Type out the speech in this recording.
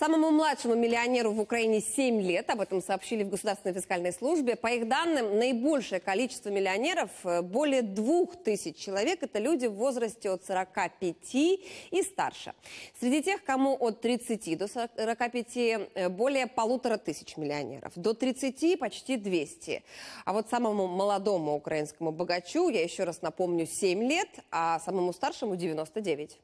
Самому младшему миллионеру в Украине 7 лет, об этом сообщили в Государственной фискальной службе. По их данным, наибольшее количество миллионеров, э, более 2000 человек, это люди в возрасте от 45 и старше. Среди тех, кому от 30 до 45, э, более полутора тысяч миллионеров. До 30 почти 200. А вот самому молодому украинскому богачу, я еще раз напомню, 7 лет, а самому старшему 99.